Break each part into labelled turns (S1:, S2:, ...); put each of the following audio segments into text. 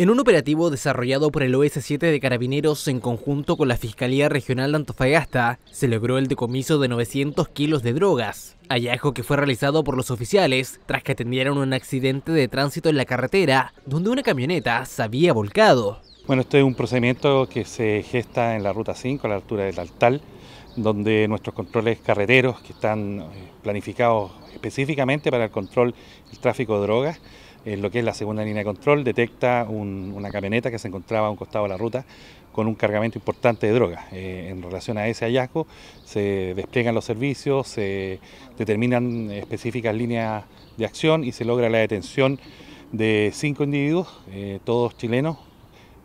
S1: En un operativo desarrollado por el OS7 de Carabineros en conjunto con la Fiscalía Regional de Antofagasta, se logró el decomiso de 900 kilos de drogas, hallazgo que fue realizado por los oficiales tras que atendieron un accidente de tránsito en la carretera
S2: donde una camioneta se había volcado. Bueno, este es un procedimiento que se gesta en la Ruta 5, a la altura del Altal, donde nuestros controles carreteros, que están eh, planificados específicamente para el control del tráfico de drogas, en lo que es la segunda línea de control, detecta una camioneta que se encontraba a un costado de la ruta con un cargamento importante de drogas. Eh, en relación a ese hallazgo se despliegan los servicios, se determinan específicas líneas de acción y se logra la detención de cinco individuos, eh, todos chilenos,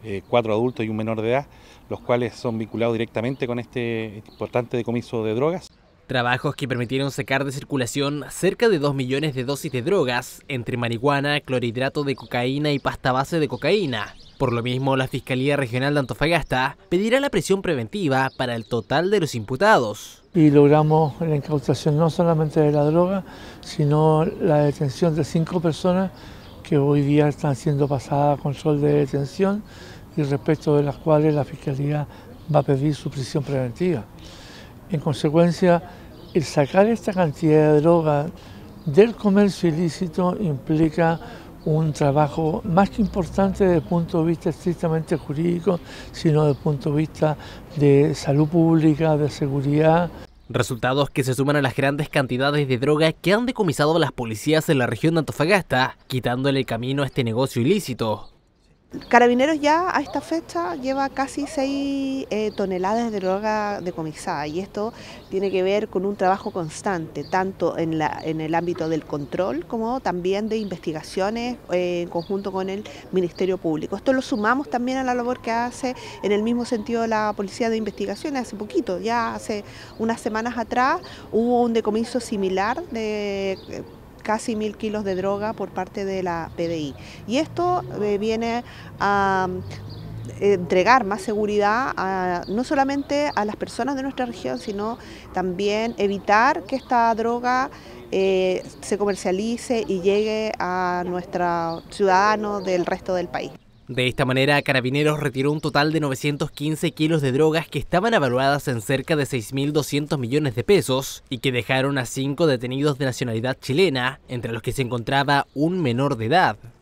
S2: eh, cuatro adultos y un menor de edad, los cuales son vinculados directamente con este importante decomiso de drogas.
S1: Trabajos que
S2: permitieron sacar de
S1: circulación cerca de 2 millones de dosis de drogas, entre marihuana, clorhidrato de cocaína y pasta base de cocaína. Por lo mismo, la Fiscalía Regional de Antofagasta pedirá la prisión preventiva para el total de los imputados.
S3: Y logramos la incautación no solamente de la droga, sino la detención de cinco personas que hoy día están siendo pasadas a control de detención y respecto de las cuales la Fiscalía va a pedir su prisión preventiva. En consecuencia, el sacar esta cantidad de droga del comercio ilícito implica un trabajo más que importante desde el punto de vista estrictamente jurídico, sino desde el punto de vista de salud pública, de seguridad.
S1: Resultados que se suman a las grandes cantidades de droga que han decomisado las policías en la región de Antofagasta, quitándole el camino a este negocio ilícito.
S4: Carabineros ya a esta fecha lleva casi 6 eh, toneladas de droga decomisada y esto tiene que ver con un trabajo constante, tanto en, el ámbito del control como también de investigaciones eh, en conjunto con el Ministerio Público. Esto lo sumamos también a la labor que hace en el mismo sentido la Policía de Investigaciones hace poquito, ya hace unas semanas atrás hubo un decomiso similar de casi mil kilos de droga por parte de la PDI. Y esto eh, viene a eh, entregar más seguridad no solamente a las personas de nuestra región, sino también evitar que esta droga eh, se comercialice y llegue a nuestros ciudadanos del resto del país.
S1: De esta manera, Carabineros retiró un total de 915 kilos de drogas que estaban evaluadas en cerca de 6.200 millones de pesos y que dejaron a cinco detenidos de nacionalidad chilena, entre los que se encontraba un menor de edad.